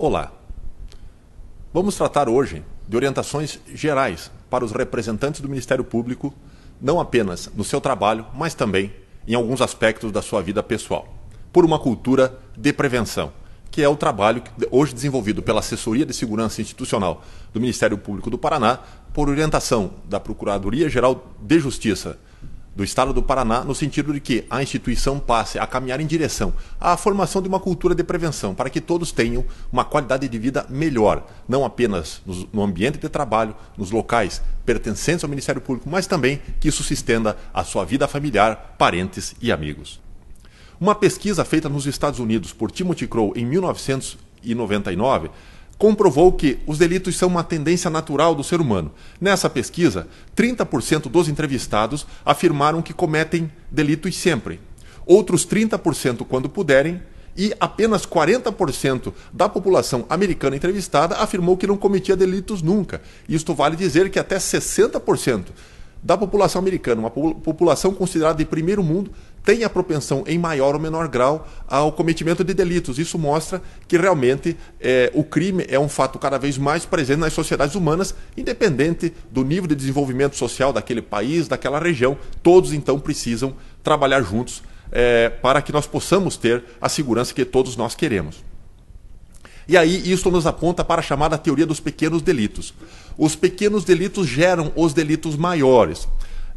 Olá. Vamos tratar hoje de orientações gerais para os representantes do Ministério Público, não apenas no seu trabalho, mas também em alguns aspectos da sua vida pessoal, por uma cultura de prevenção, que é o trabalho hoje desenvolvido pela Assessoria de Segurança Institucional do Ministério Público do Paraná, por orientação da Procuradoria-Geral de Justiça do Estado do Paraná, no sentido de que a instituição passe a caminhar em direção à formação de uma cultura de prevenção, para que todos tenham uma qualidade de vida melhor, não apenas no ambiente de trabalho, nos locais pertencentes ao Ministério Público, mas também que isso se estenda à sua vida familiar, parentes e amigos. Uma pesquisa feita nos Estados Unidos por Timothy Crow em 1999 comprovou que os delitos são uma tendência natural do ser humano. Nessa pesquisa, 30% dos entrevistados afirmaram que cometem delitos sempre, outros 30% quando puderem, e apenas 40% da população americana entrevistada afirmou que não cometia delitos nunca. Isto vale dizer que até 60% da população americana, uma população considerada de primeiro mundo, tem a propensão em maior ou menor grau ao cometimento de delitos. Isso mostra que realmente é, o crime é um fato cada vez mais presente nas sociedades humanas, independente do nível de desenvolvimento social daquele país, daquela região. Todos então precisam trabalhar juntos é, para que nós possamos ter a segurança que todos nós queremos. E aí isso nos aponta para a chamada teoria dos pequenos delitos. Os pequenos delitos geram os delitos maiores.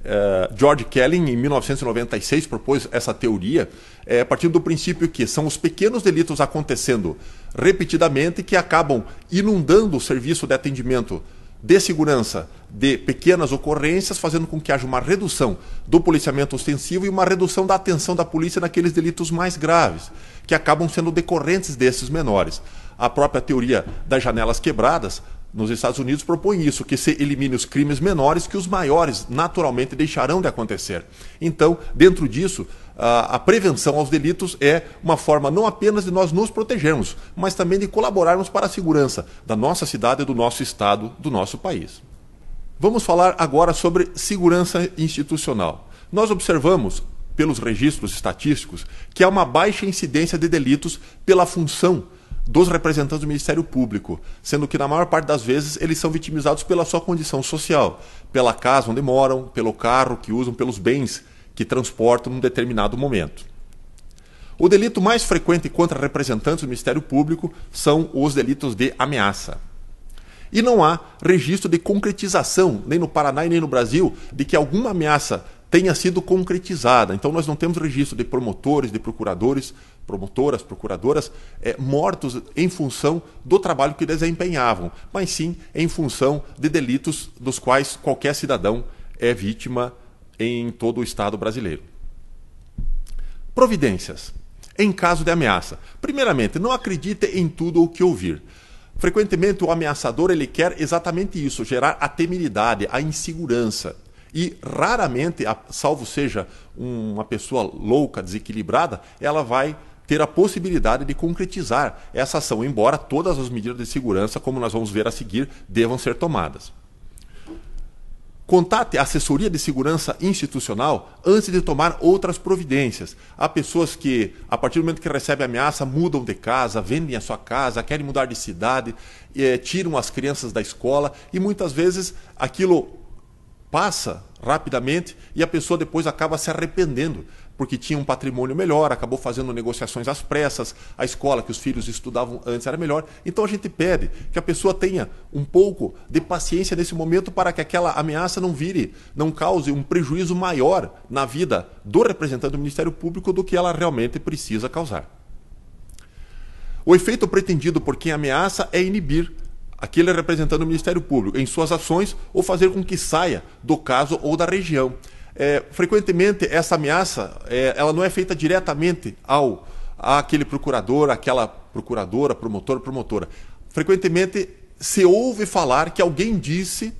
Uh, George Kelly, em 1996, propôs essa teoria, é, partindo do princípio que são os pequenos delitos acontecendo repetidamente que acabam inundando o serviço de atendimento de segurança de pequenas ocorrências, fazendo com que haja uma redução do policiamento ostensivo e uma redução da atenção da polícia naqueles delitos mais graves, que acabam sendo decorrentes desses menores. A própria teoria das janelas quebradas nos Estados Unidos propõe isso, que se elimine os crimes menores, que os maiores naturalmente deixarão de acontecer. Então, dentro disso, a prevenção aos delitos é uma forma não apenas de nós nos protegermos, mas também de colaborarmos para a segurança da nossa cidade, do nosso estado, do nosso país. Vamos falar agora sobre segurança institucional. Nós observamos, pelos registros estatísticos, que há uma baixa incidência de delitos pela função dos representantes do Ministério Público, sendo que na maior parte das vezes eles são vitimizados pela sua condição social, pela casa onde moram, pelo carro que usam, pelos bens que transportam num determinado momento. O delito mais frequente contra representantes do Ministério Público são os delitos de ameaça. E não há registro de concretização, nem no Paraná e nem no Brasil, de que alguma ameaça tenha sido concretizada. Então, nós não temos registro de promotores, de procuradores, promotoras, procuradoras é, mortos em função do trabalho que desempenhavam, mas sim em função de delitos dos quais qualquer cidadão é vítima em todo o Estado brasileiro. Providências. Em caso de ameaça. Primeiramente, não acredite em tudo o que ouvir. Frequentemente, o ameaçador ele quer exatamente isso, gerar a temeridade, a insegurança. E raramente, salvo seja uma pessoa louca, desequilibrada, ela vai ter a possibilidade de concretizar essa ação, embora todas as medidas de segurança, como nós vamos ver a seguir, devam ser tomadas. Contate a assessoria de segurança institucional antes de tomar outras providências. Há pessoas que, a partir do momento que recebem ameaça, mudam de casa, vendem a sua casa, querem mudar de cidade, eh, tiram as crianças da escola e muitas vezes aquilo passa rapidamente e a pessoa depois acaba se arrependendo, porque tinha um patrimônio melhor, acabou fazendo negociações às pressas, a escola que os filhos estudavam antes era melhor. Então a gente pede que a pessoa tenha um pouco de paciência nesse momento para que aquela ameaça não vire, não cause um prejuízo maior na vida do representante do Ministério Público do que ela realmente precisa causar. O efeito pretendido por quem ameaça é inibir aquele é representando o Ministério Público em suas ações ou fazer com que saia do caso ou da região. É, frequentemente essa ameaça é, ela não é feita diretamente ao aquele procurador, aquela procuradora, promotor, promotora. Frequentemente se ouve falar que alguém disse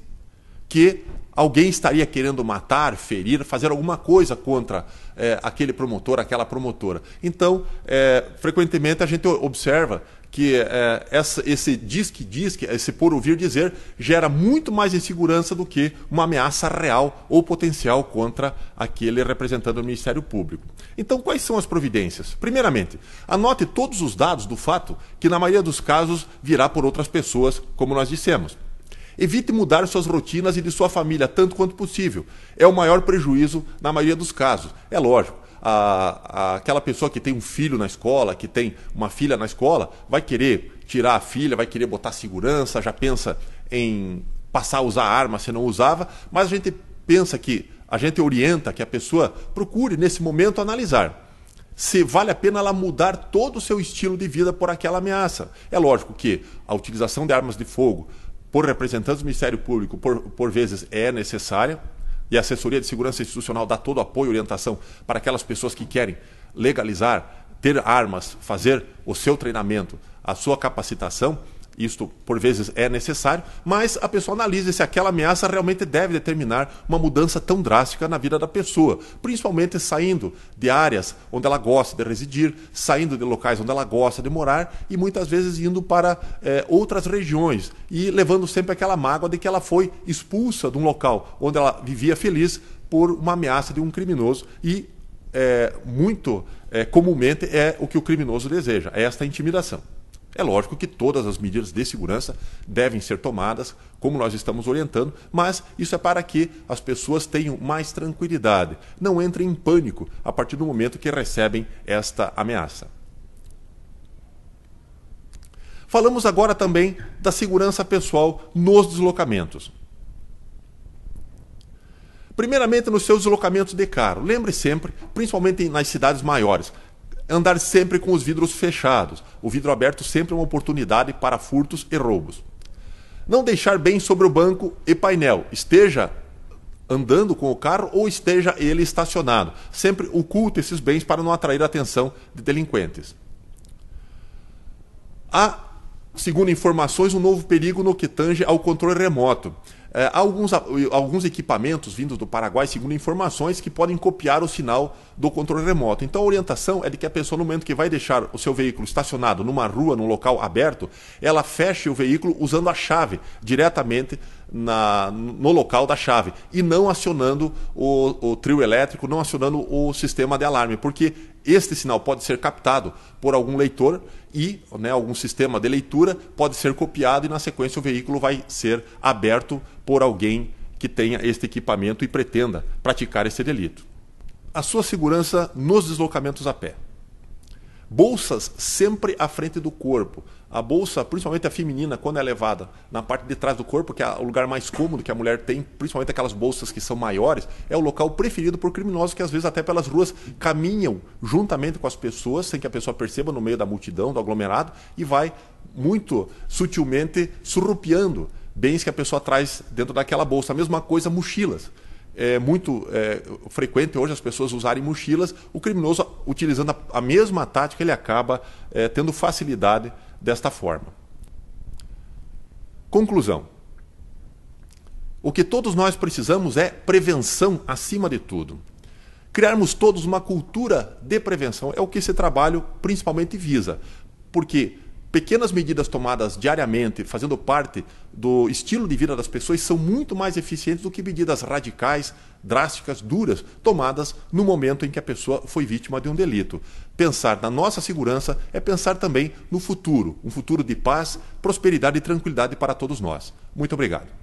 que alguém estaria querendo matar, ferir, fazer alguma coisa contra é, aquele promotor, aquela promotora. Então, é, frequentemente a gente observa que é, essa, esse disque disque, esse por ouvir dizer, gera muito mais insegurança do que uma ameaça real ou potencial contra aquele representante do Ministério Público. Então, quais são as providências? Primeiramente, anote todos os dados do fato que, na maioria dos casos, virá por outras pessoas, como nós dissemos. Evite mudar suas rotinas e de sua família tanto quanto possível. É o maior prejuízo na maioria dos casos. É lógico, a, a, aquela pessoa que tem um filho na escola, que tem uma filha na escola, vai querer tirar a filha, vai querer botar segurança, já pensa em passar a usar arma se não usava, mas a gente pensa que, a gente orienta que a pessoa procure nesse momento analisar se vale a pena ela mudar todo o seu estilo de vida por aquela ameaça. É lógico que a utilização de armas de fogo por representantes do Ministério Público, por, por vezes, é necessária, e a assessoria de segurança institucional dá todo o apoio e orientação para aquelas pessoas que querem legalizar, ter armas, fazer o seu treinamento, a sua capacitação, isto, por vezes, é necessário, mas a pessoa analisa se aquela ameaça realmente deve determinar uma mudança tão drástica na vida da pessoa, principalmente saindo de áreas onde ela gosta de residir, saindo de locais onde ela gosta de morar e muitas vezes indo para é, outras regiões e levando sempre aquela mágoa de que ela foi expulsa de um local onde ela vivia feliz por uma ameaça de um criminoso e é, muito é, comumente é o que o criminoso deseja, é esta intimidação. É lógico que todas as medidas de segurança devem ser tomadas, como nós estamos orientando, mas isso é para que as pessoas tenham mais tranquilidade, não entrem em pânico a partir do momento que recebem esta ameaça. Falamos agora também da segurança pessoal nos deslocamentos. Primeiramente, nos seus deslocamentos de carro. Lembre sempre, principalmente nas cidades maiores, andar sempre com os vidros fechados. O vidro aberto sempre é uma oportunidade para furtos e roubos. Não deixar bem sobre o banco e painel. Esteja andando com o carro ou esteja ele estacionado. Sempre oculta esses bens para não atrair a atenção de delinquentes. Há, segundo informações, um novo perigo no que tange ao controle remoto. É, alguns, alguns equipamentos vindos do Paraguai, segundo informações, que podem copiar o sinal do controle remoto. Então a orientação é de que a pessoa, no momento que vai deixar o seu veículo estacionado numa rua, num local aberto, ela feche o veículo usando a chave diretamente na, no local da chave e não acionando o, o trio elétrico, não acionando o sistema de alarme, porque este sinal pode ser captado por algum leitor e né, algum sistema de leitura pode ser copiado e na sequência o veículo vai ser aberto por alguém que tenha este equipamento e pretenda praticar este delito. A sua segurança nos deslocamentos a pé. Bolsas sempre à frente do corpo. A bolsa, principalmente a feminina, quando é levada na parte de trás do corpo, que é o lugar mais cômodo que a mulher tem, principalmente aquelas bolsas que são maiores, é o local preferido por criminosos que às vezes até pelas ruas caminham juntamente com as pessoas, sem que a pessoa perceba no meio da multidão, do aglomerado, e vai muito sutilmente surrupiando bens que a pessoa traz dentro daquela bolsa. A mesma coisa, mochilas é muito é, frequente hoje as pessoas usarem mochilas. O criminoso, utilizando a, a mesma tática, ele acaba é, tendo facilidade desta forma. Conclusão. O que todos nós precisamos é prevenção acima de tudo. Criarmos todos uma cultura de prevenção é o que esse trabalho principalmente visa, porque pequenas medidas tomadas diariamente, fazendo parte do estilo de vida das pessoas, são muito mais eficientes do que medidas radicais, drásticas, duras, tomadas no momento em que a pessoa foi vítima de um delito. Pensar na nossa segurança é pensar também no futuro, um futuro de paz, prosperidade e tranquilidade para todos nós. Muito obrigado.